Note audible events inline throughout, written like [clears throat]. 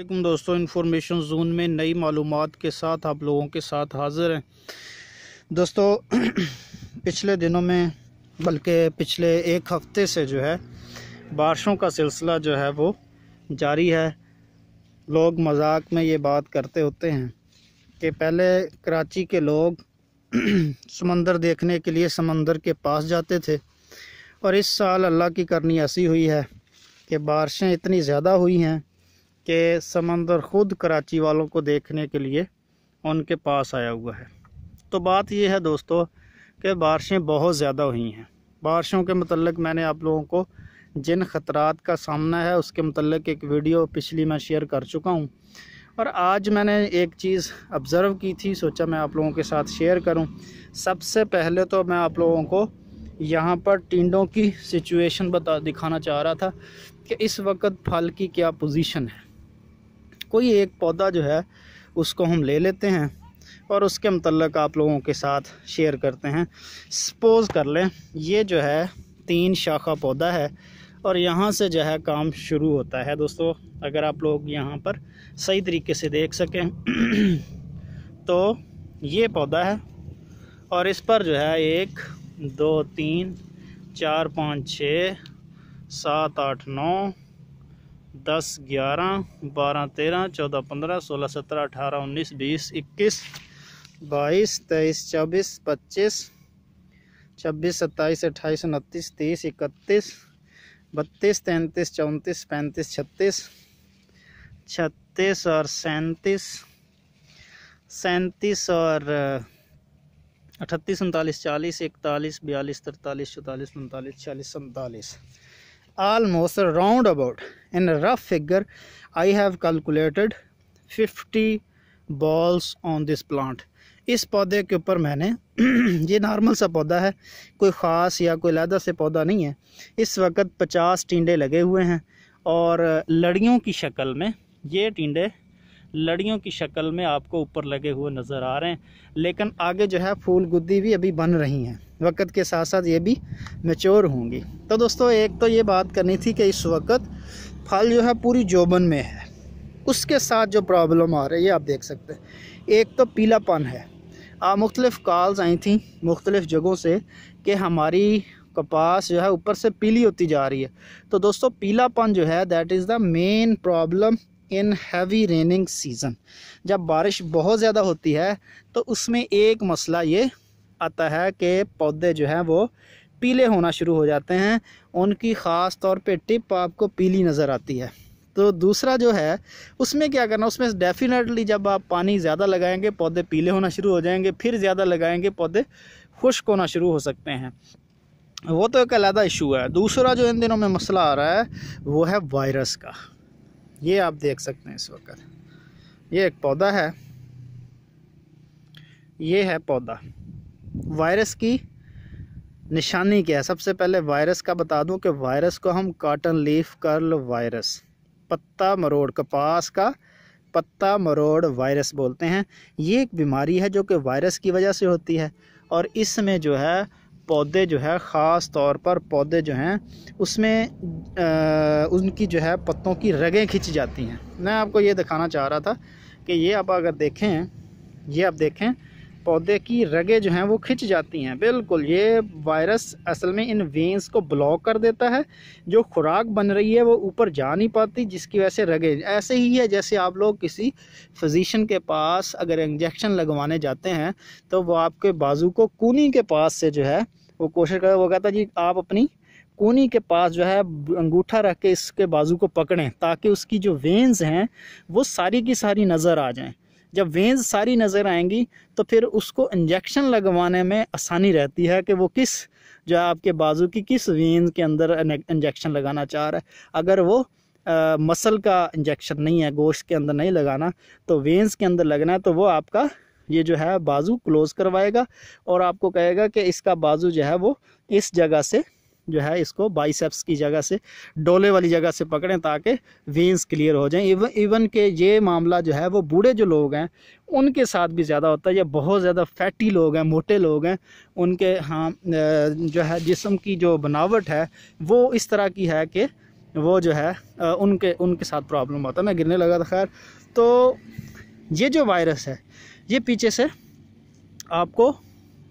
अल्लाम दोस्तों information zone में नई मालूम के साथ आप लोगों के साथ हाज़िर हैं दोस्तों [clears throat] पिछले दिनों में बल्कि पिछले एक हफ़्ते से जो है बारिशों का सिलसिला जो है वो जारी है लोग मजाक में ये बात करते होते हैं कि पहले कराची के लोग [clears throat] समंदर देखने के लिए समंदर के पास जाते थे और इस साल अल्लाह की करनी ऐसी हुई है कि बारिशें इतनी ज़्यादा हुई हैं कि समंदर ख़ुद कराची वालों को देखने के लिए उनके पास आया हुआ है तो बात यह है दोस्तों कि बारिशें बहुत ज़्यादा हुई हैं बारिशों के मतलब मैंने आप लोगों को जिन ख़तरात का सामना है उसके मतलब एक वीडियो पिछली मैं शेयर कर चुका हूँ और आज मैंने एक चीज़ ऑब्ज़र्व की थी सोचा मैं आप लोगों के साथ शेयर करूँ सबसे पहले तो मैं आप लोगों को यहाँ पर टिंडों की सिचुएशन बता दिखाना चाह रहा था कि इस वक्त फल की क्या पोजीशन है कोई एक पौधा जो है उसको हम ले लेते हैं और उसके मतलब आप लोगों के साथ शेयर करते हैं सपोज़ कर लें ये जो है तीन शाखा पौधा है और यहाँ से जो है काम शुरू होता है दोस्तों अगर आप लोग यहाँ पर सही तरीके से देख सकें [clears throat] तो ये पौधा है और इस पर जो है एक दो तीन चार पाँच छः सात आठ नौ दस ग्यारह बारह तेरह चौदह पंद्रह सोलह सत्रह अठारह उन्नीस बीस इक्कीस बाईस तेईस चौबीस पच्चीस छब्बीस सत्ताईस अट्ठाईस उनतीस तीस इकतीस बत्तीस तैंतीस चौंतीस पैंतीस छत्तीस छत्तीस और सैंतीस सैंतीस और अठतीस उनतालीस चालीस इकतालीस बयालीस तरतालीस चौतालीस उनतालीस छियालीस सैंतालीस almost round about in a rough figure I have calculated 50 balls on this plant इस पौधे के ऊपर मैंने ये नॉर्मल सा पौधा है कोई ख़ास या कोई लहदा से पौधा नहीं है इस वक्त 50 टिंडे लगे हुए हैं और लड़ियों की शक्ल में ये टिंडे लड़ियों की शक्ल में आपको ऊपर लगे हुए नज़र आ रहे हैं लेकिन आगे जो है फूल गुद्दी भी अभी बन रही हैं वक्त के साथ साथ ये भी मेच्योर होंगी तो दोस्तों एक तो ये बात करनी थी कि इस वक्त फल जो है पूरी जोबन में है उसके साथ जो प्रॉब्लम आ रही है आप देख सकते हैं एक तो पीलापन है आप मुख्तलिफ कॉल्स आई थी मुख्तलिफ जगहों से कि हमारी कपास जो है ऊपर से पीली होती जा रही है तो दोस्तों पीलापन जो है that is the main problem in heavy raining season जब बारिश बहुत ज़्यादा होती है तो उसमें एक मसला ये आता है कि पौधे जो हैं वो पीले होना शुरू हो जाते हैं उनकी ख़ास तौर पे टिप आपको पीली नज़र आती है तो दूसरा जो है उसमें क्या करना उसमें डेफिनेटली जब आप पानी ज़्यादा लगाएंगे पौधे पीले होना शुरू हो जाएंगे फिर ज़्यादा लगाएंगे पौधे खुश्क होना शुरू हो सकते हैं वो तो एक अलहदा इशू है दूसरा जो इन दिनों में मसला आ रहा है वो है वायरस का ये आप देख सकते हैं इस वक्त ये एक पौधा है ये है पौधा वायरस की निशानी क्या है सबसे पहले वायरस का बता दूं कि वायरस को हम काटन लीफ कर्ल वायरस पत्ता मरोड़ कपास का पत्ता मरोड़ वायरस बोलते हैं ये एक बीमारी है जो कि वायरस की वजह से होती है और इसमें जो है पौधे जो है ख़ास तौर पर पौधे जो हैं उसमें आ, उनकी जो है पत्तों की रगें खिंच जाती हैं मैं आपको ये दिखाना चाह रहा था कि ये आप अगर देखें ये आप देखें पौधे की रगे जो हैं वो खिंच जाती हैं बिल्कुल ये वायरस असल में इन वेंस को ब्लॉक कर देता है जो खुराक बन रही है वो ऊपर जा नहीं पाती जिसकी वजह से रगे ऐसे ही है जैसे आप लोग किसी फिजिशन के पास अगर इंजेक्शन लगवाने जाते हैं तो वो आपके बाजू को कूनी के पास से जो है वो कोशिश कर वो कहता जी आप अपनी कोनी के पास जो है अंगूठा रख के इसके बाजू को पकड़ें ताकि उसकी जो वेंस हैं वो सारी की सारी नज़र आ जाएं जब वेंस सारी नज़र आएंगी तो फिर उसको इंजेक्शन लगवाने में आसानी रहती है कि वो किस जो है आपके बाजू की किस वेंस के अंदर इंजेक्शन लगाना चाह रहा है अगर वो आ, मसल का इंजेक्शन नहीं है गोश्त के अंदर नहीं लगाना तो वेंस के अंदर लगना है तो वो आपका ये जो है बाजू क्लोज़ करवाएगा और आपको कहेगा कि इसका बाजू जो है वो इस जगह से जो है इसको बाइसेप्स की जगह से डोले वाली जगह से पकड़ें ताकि वेंस क्लियर हो जाएं इवन इवन के ये मामला जो है वो बूढ़े जो लोग हैं उनके साथ भी ज़्यादा होता है या बहुत ज़्यादा फैटी लोग हैं मोटे लोग हैं उनके हाँ जो है जिसम की जो बनावट है वो इस तरह की है कि वो जो है उनके उनके साथ प्रॉब्लम होता है मैं गिरने लगा था खैर तो ये जो वायरस है ये पीछे से आपको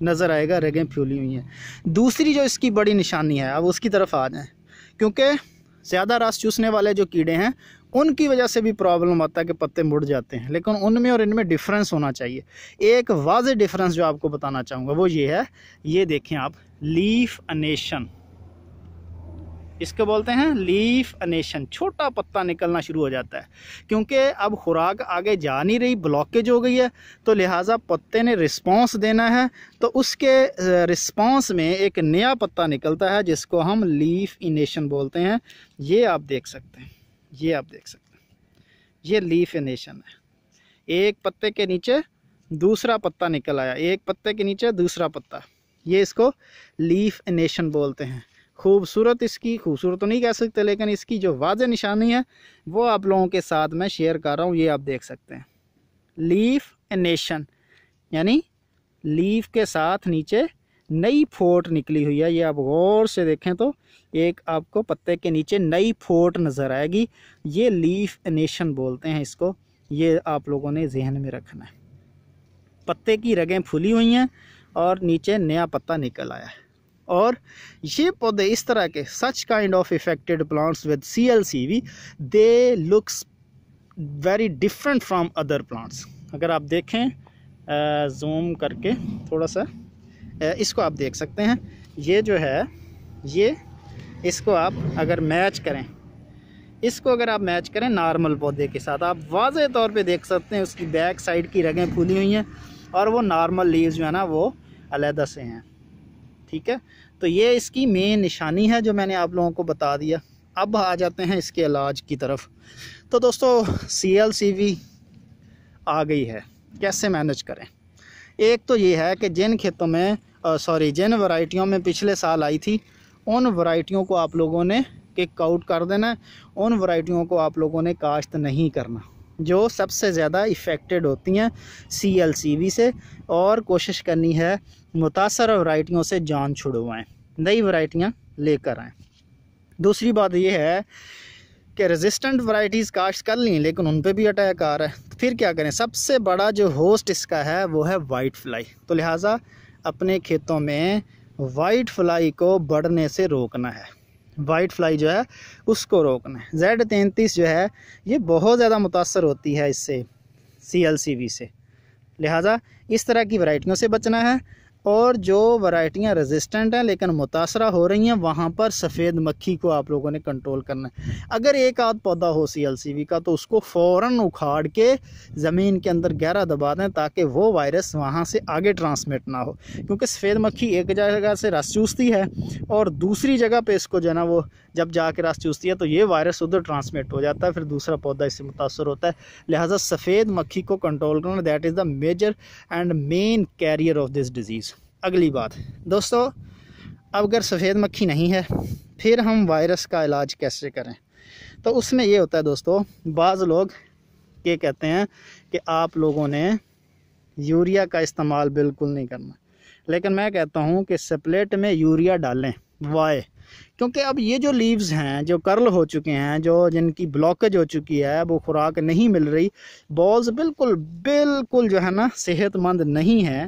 नज़र आएगा रगें फ्यूली हुई हैं दूसरी जो इसकी बड़ी निशानी है अब उसकी तरफ आ जाएँ क्योंकि ज़्यादा रास चूसने वाले जो कीड़े हैं उनकी वजह से भी प्रॉब्लम आता है कि पत्ते मुड़ जाते हैं लेकिन उनमें और इनमें डिफरेंस होना चाहिए एक वाज डिफरेंस जो आपको बताना चाहूँगा वो ये है ये देखें आप लीफ अनेशन इसको बोलते हैं लीफ अनेशन छोटा पत्ता निकलना शुरू हो जाता है क्योंकि अब खुराक आगे जा नहीं रही ब्लॉकेज हो गई है तो लिहाजा पत्ते ने रिस्पांस देना है तो उसके रिस्पांस में एक नया पत्ता निकलता है जिसको हम लीफ इनेशन बोलते हैं ये आप देख सकते हैं ये आप देख सकते हैं ये लीफ इनेशन है एक पत्ते के नीचे दूसरा पत्ता निकल आया एक पत्ते के नीचे दूसरा पत्ता ये इसको लीफ इनेशन बोलते हैं खूबसूरत इसकी खूबसूरत तो नहीं कह सकते लेकिन इसकी जो वाज निशानी है वो आप लोगों के साथ मैं शेयर कर रहा हूँ ये आप देख सकते हैं लीफ ए नेशन यानी लीफ के साथ नीचे नई फोट निकली हुई है ये आप गौर से देखें तो एक आपको पत्ते के नीचे नई फोट नज़र आएगी ये लीफ एनेशन बोलते हैं इसको ये आप लोगों ने जहन में रखना है पत्ते की रगें फूली हुई हैं और नीचे नया पत्ता निकल आया है और ये पौधे इस तरह के such kind of affected plants with C L C V they looks very different from other plants अगर आप देखें जूम करके थोड़ा सा इसको आप देख सकते हैं ये जो है ये इसको आप अगर मैच करें इसको अगर आप मैच करें नॉर्मल पौधे के साथ आप वाज तौर पे देख सकते हैं उसकी बैक साइड की रगें फूली हुई हैं और वो नॉर्मल लीव्स जो है ना वो अलहदा से हैं ठीक है तो ये इसकी मेन निशानी है जो मैंने आप लोगों को बता दिया अब आ जाते हैं इसके इलाज की तरफ तो दोस्तों सी एल सी वी आ गई है कैसे मैनेज करें एक तो ये है कि जिन खेतों में सॉरी जिन वैरायटियों में पिछले साल आई थी उन वैरायटियों को आप लोगों ने किक आउट कर देना है उन वैरायटियों को आप लोगों ने काश्त नहीं करना जो सबसे ज़्यादा इफ़ेक्टेड होती हैं सी एल सी वी से और कोशिश करनी है मुतासर वराइटियों से जान छुड़वाएँ नई वराइटियाँ लेकर आएँ दूसरी बात यह है कि रेजिस्टेंट वराइटीज़ काश्त कर ली लेकिन उन पर भी अटैक आ रहा है फिर क्या करें सबसे बड़ा जो होस्ट इसका है वो है वाइट फ्लाई तो लिहाजा अपने खेतों में वाइट फ्लाई को बढ़ने से रोकना है वाइट फ्लाई जो है उसको रोकना है जेड तैंतीस जो है ये बहुत ज़्यादा मुतासर होती है इससे सी एल सी बी से लिहाजा इस तरह की वराइटियों से बचना है और जो वैरायटियाँ रेजिस्टेंट हैं लेकिन मुतासर हो रही हैं वहाँ पर सफ़ेद मक्खी को आप लोगों ने कंट्रोल करना है अगर एक आध पौधा हो सी एल सी वी का तो उसको फ़ौर उखाड़ के ज़मीन के अंदर गहरा दबा दें ताकि वो वायरस वहाँ से आगे ट्रांसमिट ना हो क्योंकि सफ़ेद मक्खी एक जगह से रस चूसती है और दूसरी जगह पर इसको जो है ना वो जब जा कर रास चूसती है तो ये वायरस उधर ट्रांसमिट हो जाता है फिर दूसरा पौधा इससे मुतासर होता है लिहाजा सफ़ेद मक्खी को कंट्रोल करना that is the major and main carrier of this disease अगली बात दोस्तों अब अगर सफ़ेद मक्खी नहीं है फिर हम वायरस का इलाज कैसे करें तो उसमें ये होता है दोस्तों बाज़ लोग ये कहते हैं कि आप लोगों ने यूरिया का इस्तेमाल बिल्कुल नहीं करना लेकिन मैं कहता हूँ कि सप्लेट में यूरिया डालें वाए क्योंकि अब ये जो लीव्स हैं जो कर्ल हो चुके हैं जो जिनकी ब्लॉकेज हो चुकी है वो खुराक नहीं मिल रही बॉल्स बिल्कुल बिल्कुल जो है ना सेहतमंद नहीं है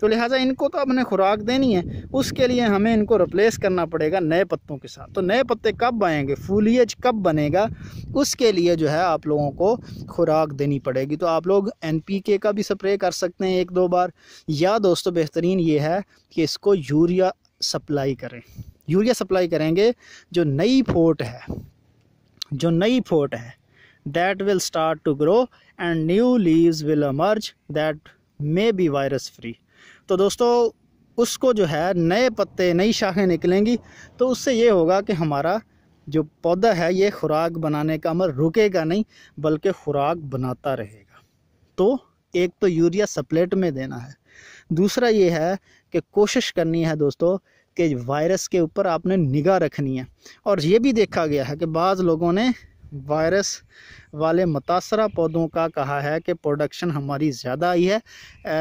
तो लिहाजा इनको तो अपने खुराक देनी है उसके लिए हमें इनको रिप्लेस करना पड़ेगा नए पत्तों के साथ तो नए पत्ते कब आएंगे फूलियज कब बनेगा उसके लिए जो है आप लोगों को खुराक देनी पड़ेगी तो आप लोग एन पी के का भी स्प्रे कर सकते हैं एक दो बार या दोस्तों बेहतरीन ये है कि इसको यूरिया सप्लाई करें यूरिया सप्लाई करेंगे जो नई फोर्ट है जो नई फोर्ट है that will start to grow and new leaves will emerge that may be virus free तो दोस्तों उसको जो है नए पत्ते नई शाखें निकलेंगी तो उससे ये होगा कि हमारा जो पौधा है ये खुराक बनाने का अमर रुकेगा नहीं बल्कि खुराक बनाता रहेगा तो एक तो यूरिया सप्लेट में देना है दूसरा ये है कि कोशिश करनी है दोस्तों कि वायरस के ऊपर आपने निगाह रखनी है और ये भी देखा गया है कि बाज़ लोगों ने वायरस वाले मुतासर पौधों का कहा है कि प्रोडक्शन हमारी ज़्यादा आई है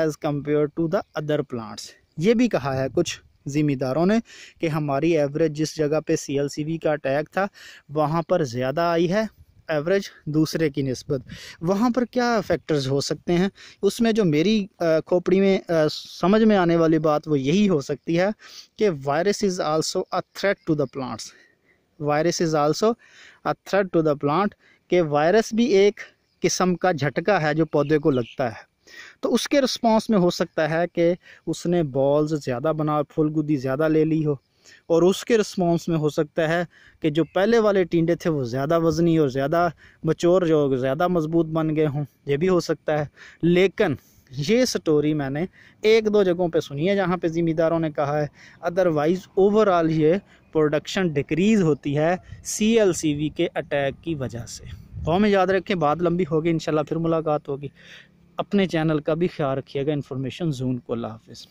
as compared to the other plants ये भी कहा है कुछ ज़िम्मेदारों ने कि हमारी एवरेज जिस जगह पे सी का अटैक था वहाँ पर ज़्यादा आई है एवरेज दूसरे की नस्बत वहाँ पर क्या फैक्टर्स हो सकते हैं उसमें जो मेरी खोपड़ी में समझ में आने वाली बात वो यही हो सकती है कि virus is also a threat to the plants virus is also a threat to the plant के वायरस भी एक किस्म का झटका है जो पौधे को लगता है तो उसके रिस्पॉन्स में हो सकता है कि उसने बॉल्स ज़्यादा बना गुदी ज़्यादा ले ली हो और उसके रिस्पॉन्स में हो सकता है कि जो पहले वाले टींडे थे वो ज़्यादा वज़नी और ज़्यादा मचोर जो ज़्यादा मज़बूत बन गए हों ये भी हो सकता है लेकिन ये स्टोरी मैंने एक दो जगहों पे सुनी है जहाँ पे जिम्मेदारों ने कहा है अदरवाइज़ ओवरऑल ये प्रोडक्शन डिक्रीज़ होती है सी के अटैक की वजह से गाँव में याद रखें बात लंबी होगी इन फिर मुलाकात होगी अपने चैनल का भी ख्याल रखिएगा इन्फॉर्मेशन जून को अल्लाह